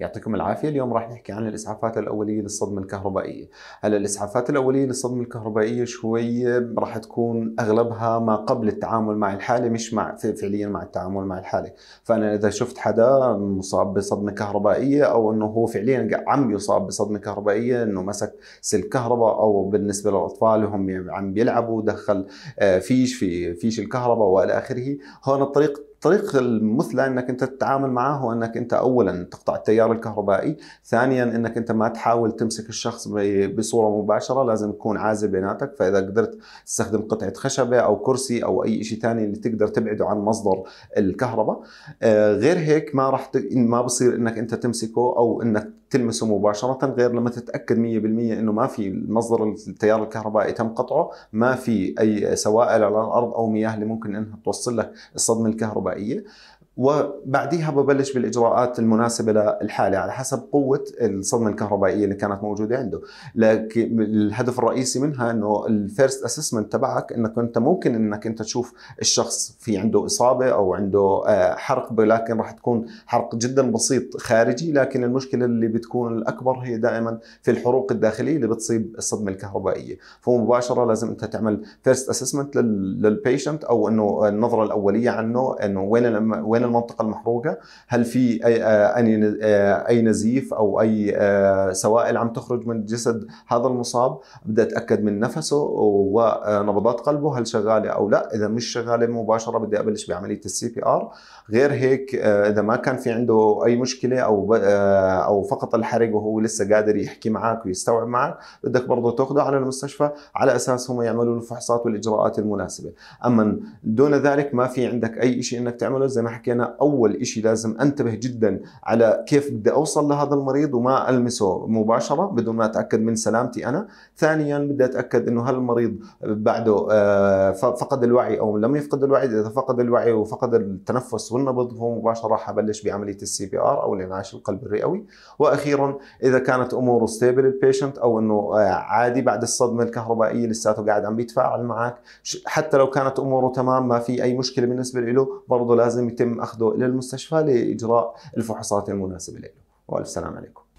يعطيكم العافيه اليوم راح نحكي عن الاسعافات الاوليه للصدمه الكهربائيه هلا الاسعافات الاوليه للصدمه الكهربائيه شوي راح تكون اغلبها ما قبل التعامل مع الحاله مش مع فعليا مع التعامل مع الحاله فانا اذا شفت حدا مصاب بصدمه كهربائيه او انه هو فعليا عم يصاب بصدمه كهربائيه انه مسك سلك كهرباء او بالنسبه للاطفال هم عم بيلعبوا دخل آه، فيش في فيش الكهرباء والى اخره هون الطريق الطريقة المثلى انك انت تتعامل معه هو انك انت اولا تقطع التيار الكهربائي، ثانيا انك انت ما تحاول تمسك الشخص بصورة مباشرة، لازم تكون عازل بيناتك، فاذا قدرت تستخدم قطعة خشبة او كرسي او اي شيء ثاني اللي تقدر تبعده عن مصدر الكهرباء، آه، غير هيك ما راح ت... ما بصير انك انت تمسكه او انك تلمسه مباشرة غير لما تتأكد 100% انه ما في مصدر التيار الكهربائي تم قطعه، ما في اي سوائل على الارض او مياه اللي ممكن انها توصل لك الصدمة الكهربائية Bahia, وبعديها ببلش بالاجراءات المناسبه للحاله على حسب قوه الصدمه الكهربائيه اللي كانت موجوده عنده، لكن الهدف الرئيسي منها انه الفيرست اسسمنت تبعك انك انت ممكن انك انت تشوف الشخص في عنده اصابه او عنده آه، حرق ولكن راح تكون حرق جدا بسيط خارجي، لكن المشكله اللي بتكون الاكبر هي دائما في الحروق الداخليه اللي بتصيب الصدمه الكهربائيه، فمباشره لازم انت تعمل فيرست اسسمنت للبيشنت او انه النظره الاوليه عنه انه وين وين وين المنطقه المحروقه هل في اي آه، آه، اي نزيف او اي آه، سوائل عم تخرج من جسد هذا المصاب بدي اتاكد من نفسه ونبضات قلبه هل شغاله او لا اذا مش شغاله مباشره بدي ابلش بعمليه السي بي ار غير هيك اذا ما كان في عنده اي مشكله او او فقط الحرق وهو لسه قادر يحكي معك ويستوعب معك بدك برضه تاخذه على المستشفى على اساس هم يعملوا الفحوصات والاجراءات المناسبه اما دون ذلك ما في عندك اي شيء انك تعمله زي ما حكينا حكينا أنا أول إشي لازم أنتبه جدا على كيف بدي أوصل لهذا المريض وما ألمسه مباشرة بدون ما أتأكد من سلامتي أنا ثانيا بدي أتأكد أنه هل المريض بعده آه، فقد الوعي أو لم يفقد الوعي إذا فقد الوعي وفقد التنفس والنبض فهو مباشرة حبلش بعملية السي بي ار أو الإنعاش القلب الرئوي وأخيرا إذا كانت أموره ستيبل البيشنت أو أنه آه، عادي بعد الصدمة الكهربائية لساته قاعد عم بيتفاعل معك حتى لو كانت أموره تمام ما في أي مشكلة بالنسبة له برضه لازم يتم اخذه الى المستشفى لاجراء الفحوصات المناسبه له والف سلام عليكم